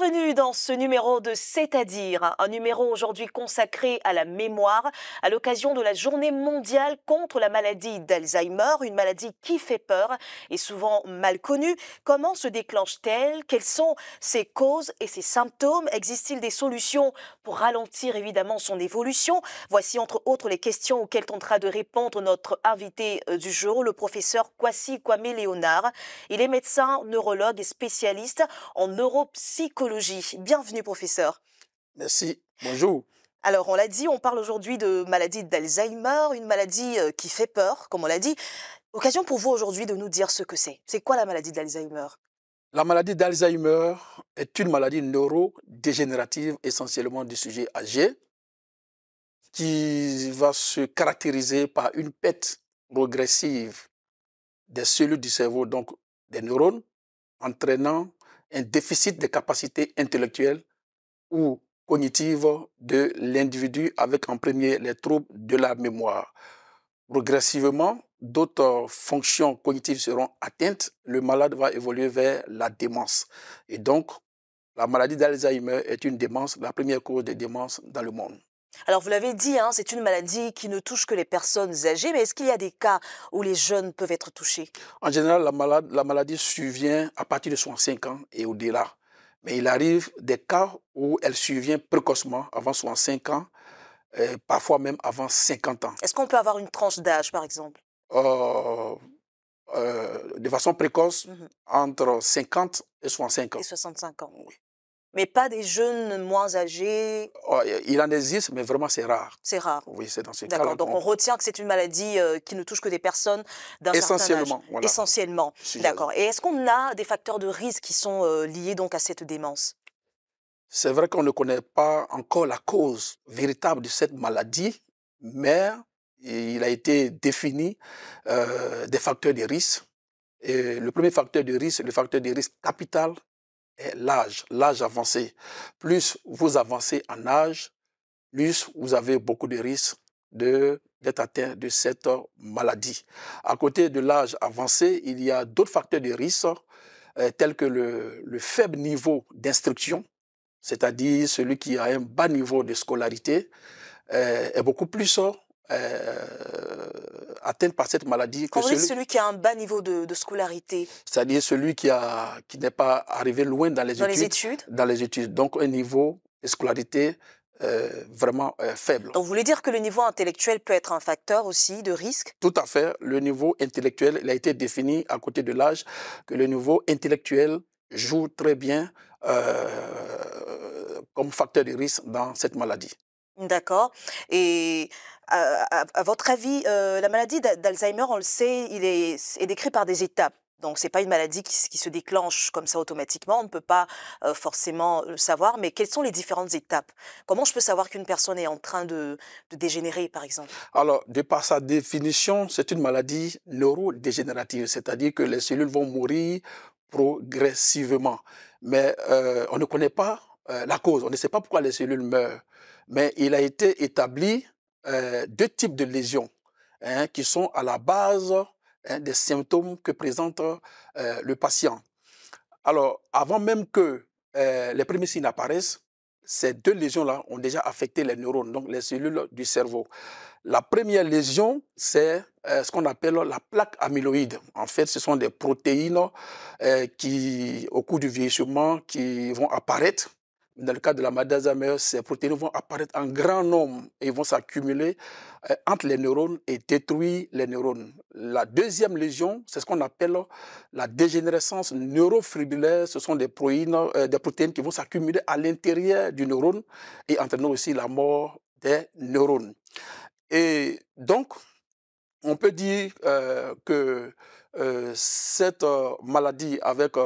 bienvenue dans ce numéro de C'est-à-dire, un numéro aujourd'hui consacré à la mémoire à l'occasion de la journée mondiale contre la maladie d'Alzheimer, une maladie qui fait peur et souvent mal connue. Comment se déclenche-t-elle Quelles sont ses causes et ses symptômes Existe-t-il des solutions pour ralentir évidemment son évolution Voici entre autres les questions auxquelles tentera de répondre notre invité euh, du jour, le professeur Kwasi Kwame Léonard. Il est médecin, neurologue et spécialiste en neuropsychologie Bienvenue, professeur. Merci. Bonjour. Alors, on l'a dit, on parle aujourd'hui de maladie d'Alzheimer, une maladie euh, qui fait peur, comme on l'a dit. Occasion pour vous aujourd'hui de nous dire ce que c'est. C'est quoi la maladie d'Alzheimer La maladie d'Alzheimer est une maladie neurodégénérative essentiellement du sujet âgé qui va se caractériser par une perte progressive des cellules du cerveau, donc des neurones, entraînant un déficit de capacité intellectuelle ou cognitive de l'individu avec en premier les troubles de la mémoire. Progressivement, d'autres fonctions cognitives seront atteintes. Le malade va évoluer vers la démence. Et donc, la maladie d'Alzheimer est une démence, la première cause de démence dans le monde. Alors vous l'avez dit, hein, c'est une maladie qui ne touche que les personnes âgées, mais est-ce qu'il y a des cas où les jeunes peuvent être touchés En général, la, maladie survient à partir de 65 ans et au-delà. Mais il arrive des cas où elle survient précocement, avant 65 ans, euh, parfois même avant 50 ans. Est-ce qu'on peut avoir une tranche d'âge, par exemple euh, euh, De façon précoce, mmh entre 50 et 65 ans. Et 65 ans. Oui mais pas des jeunes moins âgés oh, Il en existe, mais vraiment c'est rare. C'est rare. Oui, c'est dans ce cas D'accord, donc on... retient que c'est une maladie euh, qui ne touche que des personnes d'un certain âge. Voilà. Essentiellement, d'accord. Et est-ce qu'on a des facteurs de risque qui sont euh, liés donc à cette démence C'est vrai qu'on ne connaît pas encore la cause véritable de cette maladie, mais il a été défini euh, des facteurs de risque. Et le premier facteur de risque, le facteur de risque capital, l'âge, l'âge avancé. Plus vous avancez en âge, plus vous avez beaucoup de risques de d'être atteint de cette maladie. À côté de l'âge avancé, il y a d'autres facteurs de risque euh, tels que le, faible niveau d'instruction, c'est-à-dire celui qui a un bas niveau de scolarité, euh, est beaucoup plus euh, atteinte par cette maladie que celui... celui... qui a un bas niveau de, scolarité. C'est-à-dire celui qui, qui n'est pas arrivé loin dans les études. Dans les études. Donc un niveau de scolarité euh, vraiment euh, faible. Donc vous voulez dire que le niveau intellectuel peut être un facteur aussi de risque Tout à fait. Le niveau intellectuel, il a été défini à côté de l'âge, que le niveau intellectuel joue très bien euh, comme facteur de risque dans cette maladie. D'accord. Et à, votre avis, euh, la maladie d'Alzheimer, on le sait, il est, est décrit par des étapes. Donc, ce n'est pas une maladie qui, se déclenche comme ça automatiquement. On ne peut pas euh, forcément le savoir. Mais quelles sont les différentes étapes Comment je peux savoir qu'une personne est en train de, dégénérer, par exemple Alors, de par sa définition, c'est une maladie neurodégénérative, c'est-à-dire que les cellules vont mourir progressivement. Mais euh, on ne connaît pas la cause. On ne sait pas pourquoi les cellules meurent. Mais il a été établi euh, deux types de lésions hein, qui sont à la base hein, des symptômes que présente euh, le patient. Alors, avant même que euh, les premiers signes apparaissent, ces deux lésions-là ont déjà affecté les neurones, donc les cellules du cerveau. La première lésion, c'est ce qu'on appelle la plaque amyloïde. En fait, ce sont des protéines qui, au cours du vieillissement, qui vont apparaître dans le cas de la maladie d'Alzheimer, ces protéines vont apparaître en grand nombre et vont s'accumuler euh, entre les neurones et détruire les neurones. La deuxième lésion, c'est ce qu'on appelle la dégénérescence neurofibrillaire. Ce sont des protéines, euh, des protéines qui vont s'accumuler à l'intérieur du neurone et entraînant aussi la mort des neurones. Et donc, on peut dire euh, que cette maladie avec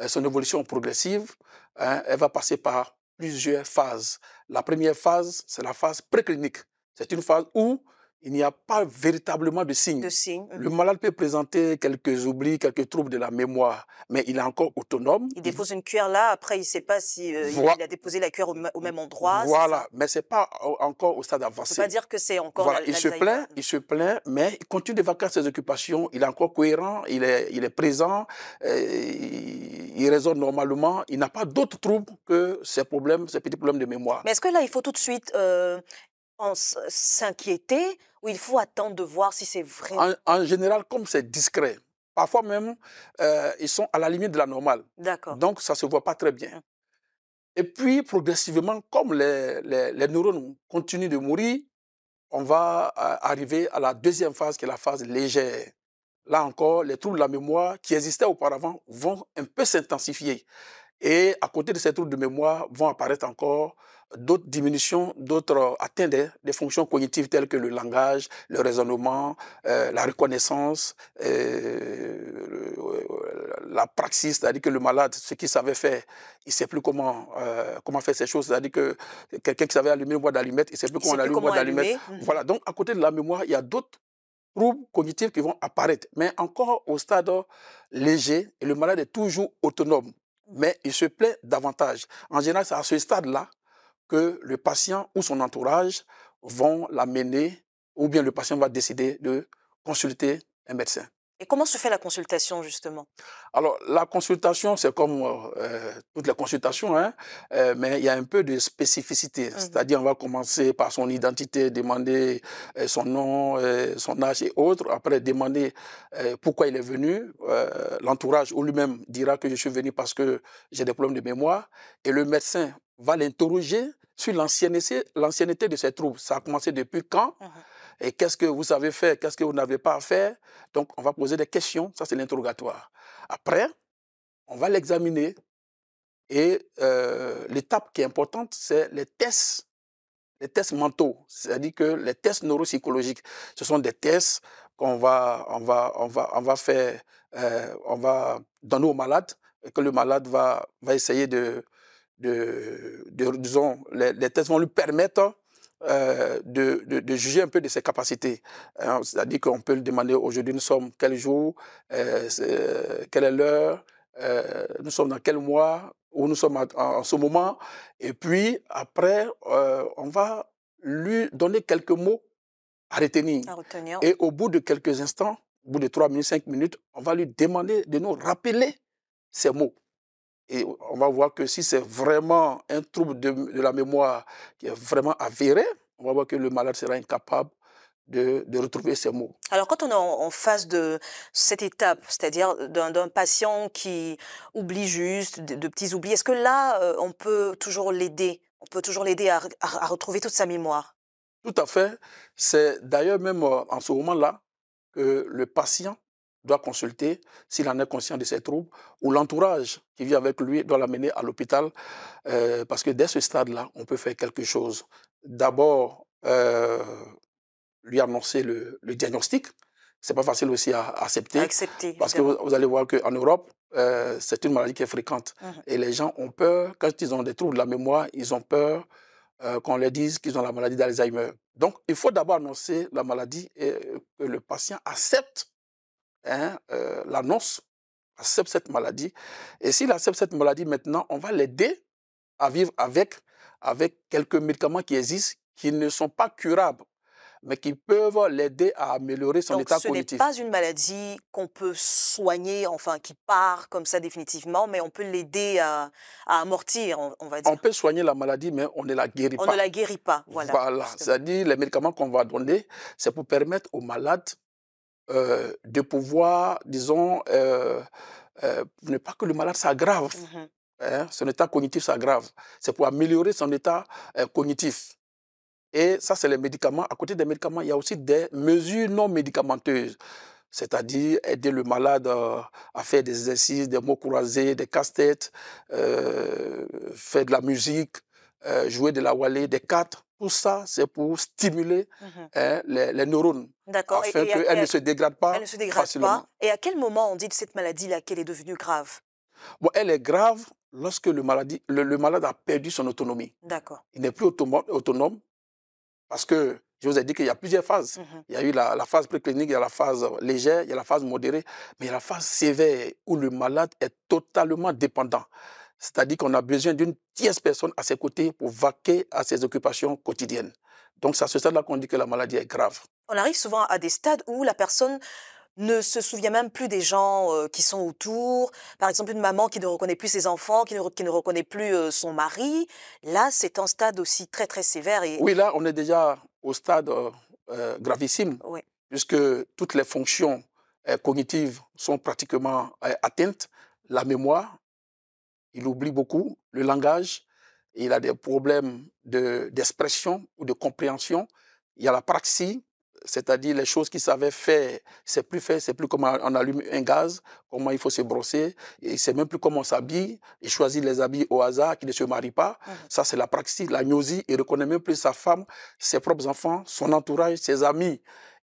euh, son évolution progressive, hein, elle va passer par plusieurs phases. La première phase, c'est la phase préclinique. C'est une phase où il n'y a pas véritablement de signe. Mhm. Le malade peut présenter quelques oublis, quelques troubles de la mémoire, mais il est encore autonome. Il dépose une cuillère là, après il ne sait pas s'il euh, a déposé la cuillère au, même endroit. Voilà, mais ce n'est pas encore au stade avancé. On ne pas dire que c'est encore... il se plaint, il se plaint, mais il continue de faire ses occupations, il est encore cohérent, il est, présent, euh, il, raisonne normalement, il n'a pas d'autres troubles que ces problèmes, petits problèmes de mémoire. Mais est-ce que là, il faut tout de suite euh, s'inquiéter ou il faut attendre de voir si c'est vrai en, général, comme c'est discret, parfois même, euh, ils sont à la limite de la normale. D'accord. Donc, ça ne se voit pas très bien. Et puis, progressivement, comme les, les, neurones continuent de mourir, on va euh, arriver à la deuxième phase, qui est la phase légère. Là encore, les troubles de la mémoire qui existaient auparavant vont un peu s'intensifier. Et à côté de ces troubles de mémoire vont apparaître encore d'autres diminutions, d'autres euh, atteintes des, fonctions cognitives telles que le langage, le raisonnement, euh, la reconnaissance, euh, la praxis, c'est-à-dire que le malade, ce qu'il savait faire, il ne sait plus comment, comment faire ces choses, c'est-à-dire que quelqu'un qui savait allumer une boîte d'allumette, il ne sait plus comment allumer une boîte d'allumette. Mmh. Voilà, donc à côté de la mémoire, il y a d'autres troubles cognitifs qui vont apparaître, mais encore au stade léger, le malade est toujours autonome mais il se plaît davantage. En général, c'est à ce stade-là que le patient ou son entourage vont l'amener ou bien le patient va décider de consulter un médecin. Et comment se fait la consultation, justement Alors, la consultation, c'est comme euh, euh, toutes les consultations, hein, euh, mais il y a un peu de spécificité. Mmh C'est-à-dire, on va commencer par son identité, demander son nom, son âge et autres. Après, demander pourquoi il est venu. L'entourage ou lui-même dira que je suis venu parce que j'ai des problèmes de mémoire. Et le médecin va l'interroger sur l'ancienneté de ces troubles. Ça a commencé depuis quand mhm. Et qu'est-ce que vous avez fait Qu'est-ce que vous n'avez pas fait Donc, on va poser des questions. Ça, c'est l'interrogatoire. Après, on va l'examiner. Et euh, l'étape qui est importante, c'est les tests. Les tests mentaux, c'est-à-dire que les tests neuropsychologiques, ce sont des tests qu'on va, on va, on va, on va faire, euh, on va donner au malade, et que le malade va, va essayer de, de, disons, les, tests vont lui permettre euh, de, de, juger un peu de ses capacités. Hein. C'est-à-dire qu'on peut lui demander aujourd'hui nous sommes quel jour, euh, quelle est l'heure, euh, nous sommes dans quel mois, où nous sommes en, ce moment. Et puis après, on va lui donner quelques mots à retenir. à retenir. Et au bout de quelques instants, au bout de 3 minutes, 5 minutes, on va lui demander de nous rappeler ces mots. Et on va voir que si c'est vraiment un trouble de, la mémoire qui est vraiment avéré, on va voir que le malade sera incapable de, retrouver ses mots. Alors quand on est en face de cette étape, c'est-à-dire d'un patient qui oublie juste, de, petits oublis, est-ce que là, euh, on peut toujours l'aider On peut toujours l'aider à retrouver toute sa mémoire Tout à fait. C'est d'ailleurs même euh, en ce moment-là que le patient doit consulter s'il en est conscient de ses troubles ou l'entourage qui vit avec lui doit l'amener à l'hôpital euh, parce que dès ce stade-là, on peut faire quelque chose. D'abord, euh, lui annoncer le, diagnostic. C'est pas facile aussi à, accepter. Parce que vous, allez voir qu'en Europe, euh, c'est une maladie qui est fréquente. Mmh. Et les gens ont peur, quand ils ont des troubles de la mémoire, ils ont peur qu'on leur dise qu'ils ont la maladie d'Alzheimer. Donc, il faut d'abord annoncer la maladie et que le patient accepte Hein, euh, l'annonce, accepte cette maladie. Et s'il accepte cette maladie maintenant, on va l'aider à vivre avec, avec quelques médicaments qui existent, qui ne sont pas curables, mais qui peuvent l'aider à améliorer son état cognitif. Donc, Ce n'est pas une maladie qu'on peut soigner, enfin qui part comme ça définitivement, mais on peut l'aider à, amortir, on, va dire. On peut soigner la maladie, mais on ne la guérit pas. On ne la guérit pas, voilà. Voilà, c'est-à-dire les médicaments qu'on va donner, c'est pour permettre aux malades euh, de pouvoir, disons, euh, euh, ne pas que le malade s'aggrave. Mmh hein, son état cognitif s'aggrave. C'est pour améliorer son état cognitif. Et ça, c'est les médicaments. À côté des médicaments, il y a aussi des mesures non médicamenteuses c'est-à-dire aider le malade à faire des exercices, des mots croisés, des casse-têtes, faire de la musique, jouer de la wallet, des cartes. Tout ça, c'est pour stimuler mhm. hein, les, neurones. Afin qu'elles ne se dégradent pas. Elle ne se dégrade facilement. Et à quel moment on dit de cette maladie-là qu'elle est devenue grave bon, Elle est grave lorsque le, le, malade a perdu son autonomie. D'accord. Il n'est plus autonome parce que je vous ai dit qu'il y a plusieurs phases. Mhm. Il y a eu la, la phase préclinique, il y a la phase légère, il y a la phase modérée, mais il y a la phase sévère où le malade est totalement dépendant. C'est-à-dire qu'on a besoin d'une tierce personne à ses côtés pour vaquer à ses occupations quotidiennes. Donc, c'est à ce stade-là qu'on dit que la maladie est grave. On arrive souvent à des stades où la personne ne se souvient même plus des gens euh, qui sont autour. Par exemple, une maman qui ne reconnaît plus ses enfants, qui ne, reconnaît plus euh, son mari. Là, c'est un stade aussi très, très sévère. Oui, là, on est déjà au stade euh, gravissime, puisque toutes les fonctions cognitives sont pratiquement atteintes. La mémoire, il oublie beaucoup le langage, il a des problèmes d'expression ou de compréhension. Il y a la praxie, c'est-à-dire les choses qu'il savait faire, c'est plus fait. c'est plus comment on allume un gaz, comment il faut se brosser, et sait même plus comment s'habiller, s'habille, il choisit les habits au hasard, qui ne se marie pas. Mmh. Ça, c'est la praxie, la gnosie, il reconnaît même plus sa femme, ses propres enfants, son entourage, ses amis.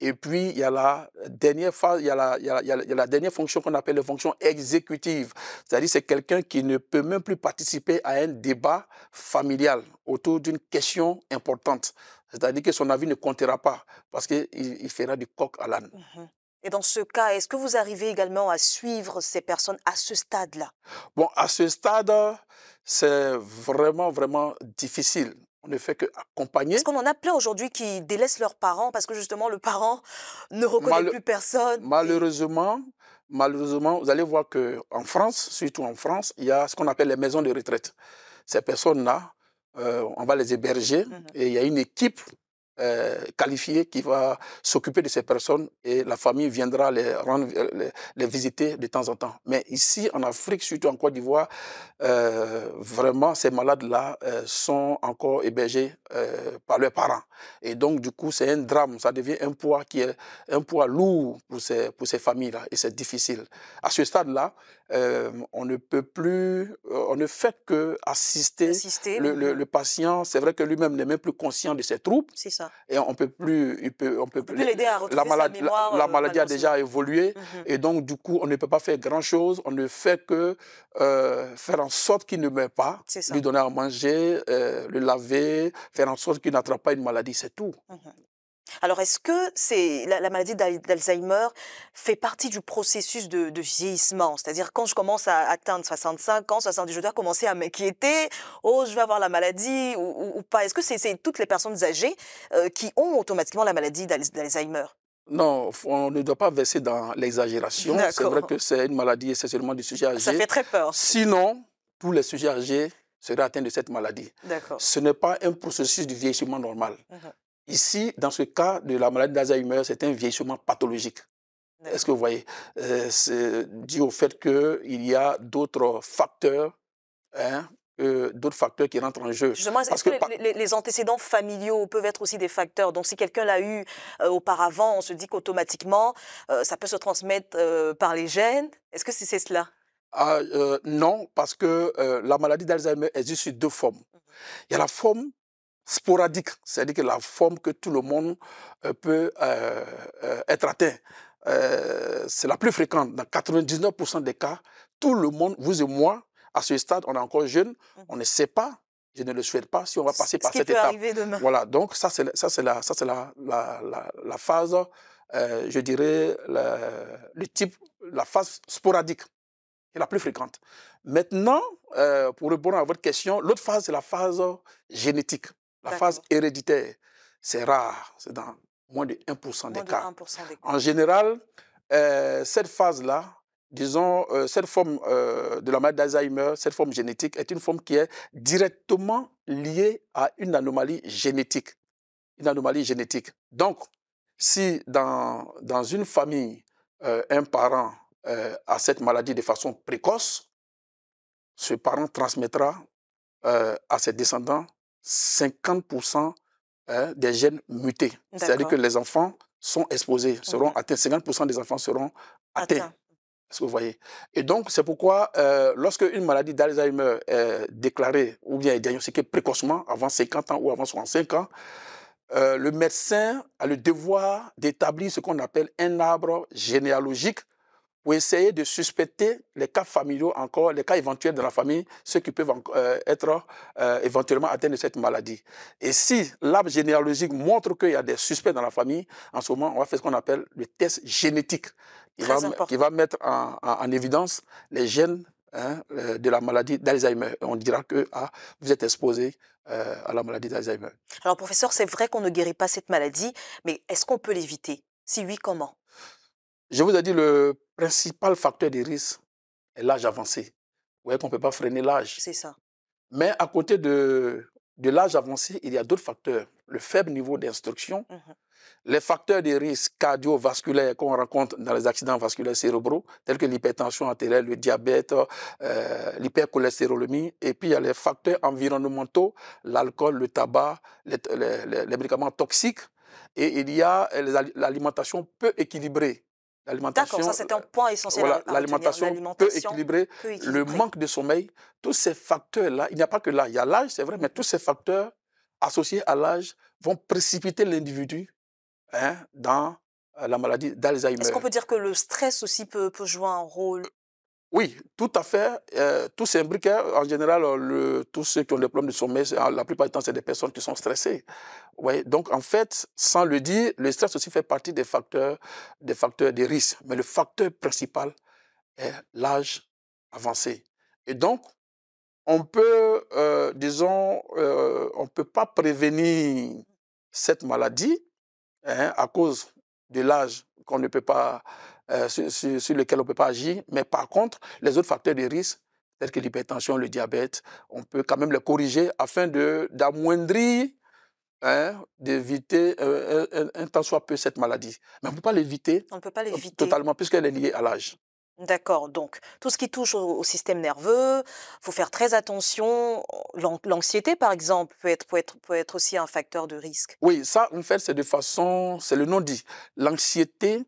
Et puis, il y a la dernière phase, il y a la, dernière fonction qu'on appelle la fonction exécutive. C'est-à-dire, c'est quelqu'un qui ne peut même plus participer à un débat familial autour d'une question importante. C'est-à-dire que son avis ne comptera pas parce qu'il fera du coq à l'âne. Mmh Et dans ce cas, est-ce que vous arrivez également à suivre ces personnes à ce stade-là Bon, à ce stade, c'est vraiment, vraiment difficile on ne fait qu'accompagner. Est-ce qu'on en a plein aujourd'hui qui délaissent leurs parents parce que justement le parent ne reconnaît plus personne. Malheureusement, malheureusement, vous allez voir qu'en France, surtout en France, il y a ce qu'on appelle les maisons de retraite. Ces personnes-là, euh, on va les héberger mmh et il y a une équipe euh, qualifié qui va s'occuper de ces personnes et la famille viendra les, rendre, euh, les, visiter de temps en temps. Mais ici, en Afrique, surtout en Côte d'Ivoire, euh, vraiment, ces malades-là sont encore hébergés par leurs parents. Et donc, du coup, c'est un drame, ça devient un poids qui est un poids lourd pour ces, pour ces familles-là et c'est difficile. À ce stade-là, on ne peut plus, on ne fait que assister, mm-hmm. Le, le patient. C'est vrai que lui-même n'est même plus conscient de ses troubles. C'est ça. Et on peut plus, il peut, l'aider à retrouver la maladie La, euh, maladie a déjà évolué mhm. et donc du coup, on ne peut pas faire grand chose. On ne fait que euh, faire en sorte qu'il ne meurt pas, lui donner à manger, euh, le laver, faire en sorte qu'il n'attrape pas une maladie, c'est tout. Mhm. Alors, est-ce que c'est la, maladie d'Alzheimer fait partie du processus de, vieillissement C'est-à-dire, quand je commence à atteindre 65 ans, 70, je dois commencer à m'inquiéter, oh, je vais avoir la maladie ou, pas Est-ce que c'est toutes les personnes âgées euh, qui ont automatiquement la maladie d'Alzheimer non, on ne doit pas verser dans l'exagération. C'est vrai que c'est une maladie essentiellement du sujet âgé. Ça fait très peur. Sinon, tous les sujets âgés seraient atteints de cette maladie. Ce n'est pas un processus de vieillissement normal. Mmh Ici, dans ce cas de la maladie d'Alzheimer, c'est un vieillissement pathologique. Est-ce que vous voyez euh, C'est dû au fait qu'il y a d'autres facteurs, hein, euh, d'autres facteurs qui rentrent en jeu. Justement, est-ce que, les, antécédents familiaux peuvent être aussi des facteurs Donc, si quelqu'un l'a eu euh, auparavant, on se dit qu'automatiquement, ça peut se transmettre par les gènes. Est-ce que c'est cela ah, Non, parce que la maladie d'Alzheimer existe sur deux formes. Mmh. Il y a la forme sporadique, c'est-à-dire que la forme que tout le monde euh, peut euh, euh, être atteint. c'est la plus fréquente. Dans 99% des cas, tout le monde, vous et moi, à ce stade, on est encore jeune, mmh. on ne sait pas je ne le souhaite pas si on va passer par cette étape. Voilà, donc ça c'est ça c'est la ça c'est la, la, phase, je dirais le type la phase sporadique est la plus fréquente. Maintenant, pour répondre à votre question, l'autre phase c'est la phase génétique. La phase héréditaire, c'est rare, c'est dans moins de 1%, des, cas. En général, euh, cette phase-là, disons, euh, cette forme euh, de la maladie d'Alzheimer, cette forme génétique, est une forme qui est directement liée à une anomalie génétique. Une anomalie génétique. Donc, si dans, dans une famille, un parent a cette maladie de façon précoce, ce parent transmettra à ses descendants 50% hein, des gènes mutés. C'est-à-dire que les enfants sont exposés, seront atteints, 50% des enfants seront atteints. ce que vous voyez Et donc, c'est pourquoi, euh, lorsque une maladie d'Alzheimer est déclarée ou bien est diagnostiquée précocement, avant 50 ans ou avant 65 ans, euh, le médecin a le devoir d'établir ce qu'on appelle un arbre généalogique ou essayer de suspecter les cas familiaux encore, les cas éventuels de la famille, ceux qui peuvent euh, être euh, éventuellement atteints de cette maladie. Et si l'arbre généalogique montre qu'il y a des suspects dans la famille, en ce moment, on va faire ce qu'on appelle le test génétique, qui va, qui va mettre en, évidence les gènes hein, de la maladie d'Alzheimer. On dira que ah, vous êtes exposé euh, à la maladie d'Alzheimer. Alors professeur, c'est vrai qu'on ne guérit pas cette maladie, mais est-ce qu'on peut l'éviter Si oui, comment je vous ai dit, le principal facteur de risque est l'âge avancé. Vous voyez qu'on ne peut pas freiner l'âge. C'est ça. Mais à côté de, de l'âge avancé, il y a d'autres facteurs. Le faible niveau d'instruction, mmh les facteurs de risque cardiovasculaires qu'on rencontre dans les accidents vasculaires cérébraux, tels que l'hypertension artérielle, le diabète, euh, l'hypercholestérolémie, et puis il y a les facteurs environnementaux, l'alcool, le tabac, les, les, les, médicaments toxiques, et il y a euh, l'alimentation peu équilibrée l'alimentation. D'accord, ça c'est un point essentiel. l'alimentation voilà, peut, équilibrer le manque de sommeil. Tous ces facteurs-là, il n'y a pas que là, il y a l'âge, c'est vrai, mais tous ces facteurs associés à l'âge vont précipiter l'individu hein, dans euh, la maladie d'Alzheimer. Est-ce qu'on peut dire que le stress aussi peut jouer un rôle oui, tout à fait. Euh, tout s'imbrique. Hein. En général, euh, le, tous ceux qui ont des problèmes de sommeil, la plupart du temps, c'est des personnes qui sont stressées. Ouais, donc, en fait, sans le dire, le stress aussi fait partie des facteurs, des facteurs de risques. Mais le facteur principal est l'âge avancé. Et donc, on peut, euh, disons, euh, on ne peut pas prévenir cette maladie hein, à cause de l'âge qu'on ne peut pas euh, sur, sur, lesquels on ne peut pas agir. Mais par contre, les autres facteurs de risque, tels que l'hypertension, le diabète, on peut quand même les corriger afin d'amoindrir, hein, d'éviter euh, euh, un, un, temps soit peu cette maladie. Mais on ne peut pas l'éviter totalement puisqu'elle est liée à l'âge. D'accord, donc tout ce qui touche au, système nerveux, il faut faire très attention. L'anxiété, par exemple, peut être, peut, être, peut être aussi un facteur de risque. Oui, ça, en fait, c'est de façon, c'est le non-dit. L'anxiété,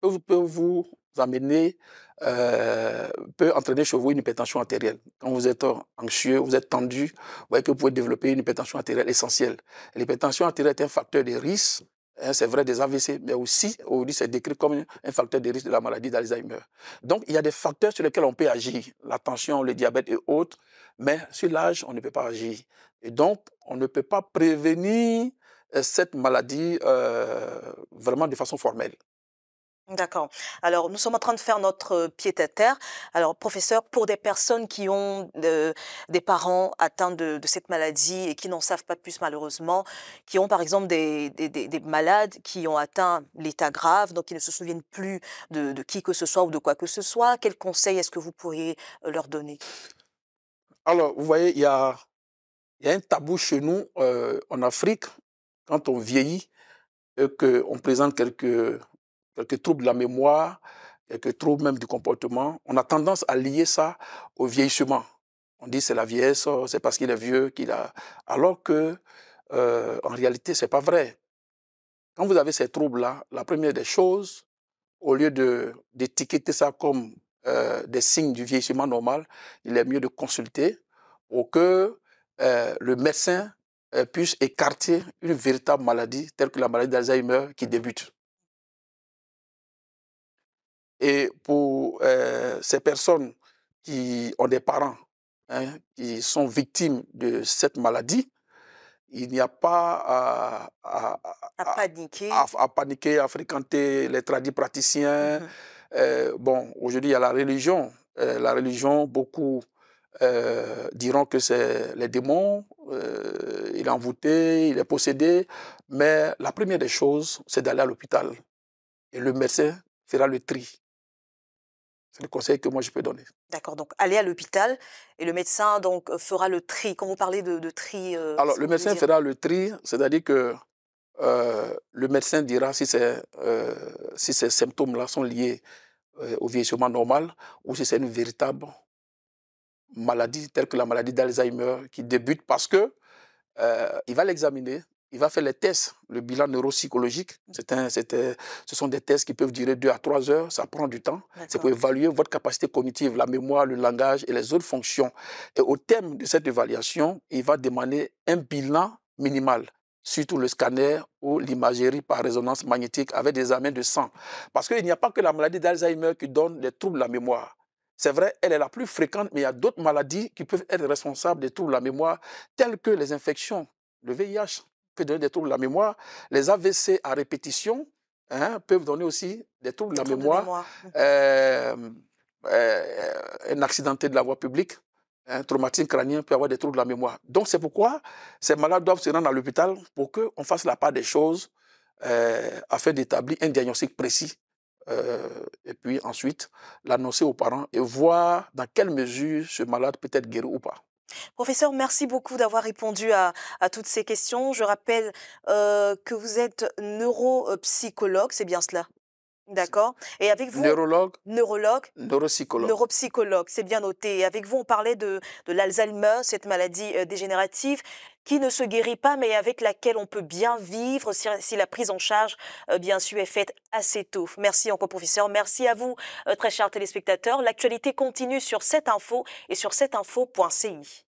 peut, vous amener, euh, peut entraîner chez vous une hypertension artérielle. Quand vous êtes anxieux, vous êtes tendu, vous voyez que vous pouvez développer une hypertension artérielle essentielle. L'hypertension artérielle est un facteur de risque hein, c'est vrai des AVC, mais aussi, aujourd'hui, c'est décrit comme un facteur de risque de la maladie d'Alzheimer. Donc, il y a des facteurs sur lesquels on peut agir, la tension, le diabète et autres, mais sur l'âge, on ne peut pas agir. Et donc, on ne peut pas prévenir euh, cette maladie euh, vraiment de façon formelle. D'accord. Alors, nous sommes en train de faire notre pied-à-terre. Alors, professeur, pour des personnes qui ont des parents atteints de, cette maladie et qui n'en savent pas plus malheureusement, qui ont par exemple des, malades qui ont atteint l'état grave, donc qui ne se souviennent plus de, qui que ce soit ou de quoi que ce soit, quel conseil est-ce que vous pourriez leur donner Alors, vous voyez, il y a, un tabou chez nous en Afrique quand on vieillit et qu'on présente quelques quelques troubles de la mémoire, quelques troubles même du comportement, on a tendance à lier ça au vieillissement. On dit c'est la vieillesse, oh, c'est parce qu'il est vieux qu'il a. Alors que, euh, en réalité, c'est pas vrai. Quand vous avez ces troubles-là, la première des choses, au lieu d'étiqueter ça comme euh, des signes du vieillissement normal, il est mieux de consulter pour que euh, le médecin euh, puisse écarter une véritable maladie telle que la maladie d'Alzheimer qui débute. Et pour euh, ces personnes qui ont des parents hein, qui sont victimes de cette maladie, il n'y a pas à, paniquer. à, fréquenter les tradis praticiens. Mm-hmm. Euh, bon, aujourd'hui, il y a la religion. Euh, la religion, beaucoup diront que c'est les démons, il est envoûté, il est possédé. Mais la première des choses, c'est d'aller à l'hôpital. Et le médecin fera le tri. C'est le conseil que moi je peux donner. D'accord, donc aller à l'hôpital et le médecin donc euh, fera le tri. Quand vous parlez de, tri. Euh, Alors le médecin fera le tri, c'est-à-dire que euh, le médecin dira si, si ces symptômes-là sont liés au vieillissement normal ou si c'est une véritable maladie telle que la maladie d'Alzheimer qui débute parce que il va l'examiner il va faire les tests, le bilan neuropsychologique. Mm. Un, ce sont des tests qui peuvent durer deux à trois heures, ça prend du temps. C'est pour évaluer votre capacité cognitive, la mémoire, le langage et les autres fonctions. Et au terme de cette évaluation, il va demander un bilan minimal, surtout le scanner ou l'imagerie par résonance magnétique avec des amènes de sang. Parce qu'il n'y a pas que la maladie d'Alzheimer qui donne des troubles de la mémoire. C'est vrai, elle est la plus fréquente, mais il y a d'autres maladies qui peuvent être responsables des troubles de la mémoire, telles que les infections, le VIH, donner des troubles de la mémoire. Les AVC à répétition hein, peuvent donner aussi des troubles, de, la mémoire. Mmh. Euh, euh, un accidenté de la voie publique, un traumatisme crânien peut avoir des troubles de la mémoire. Donc c'est pourquoi ces malades doivent se rendre à l'hôpital pour qu'on fasse la part des choses euh, afin d'établir un diagnostic précis. et puis ensuite l'annoncer aux parents et voir dans quelle mesure ce malade peut être guéri ou pas. Professeur, merci beaucoup d'avoir répondu à, toutes ces questions. Je rappelle euh, que vous êtes neuropsychologue, c'est bien cela D'accord. Et avec vous. Neurologue. Neurologue. Neuropsychologue. Neuropsychologue, c'est bien noté. avec vous, on parlait de, l'Alzheimer, cette maladie euh, dégénérative qui ne se guérit pas, mais avec laquelle on peut bien vivre si, la prise en charge, euh, bien sûr, est faite assez tôt. Merci encore, professeur. Merci à vous, euh, très chers téléspectateurs. L'actualité continue sur cette info et sur cetteinfo.ci.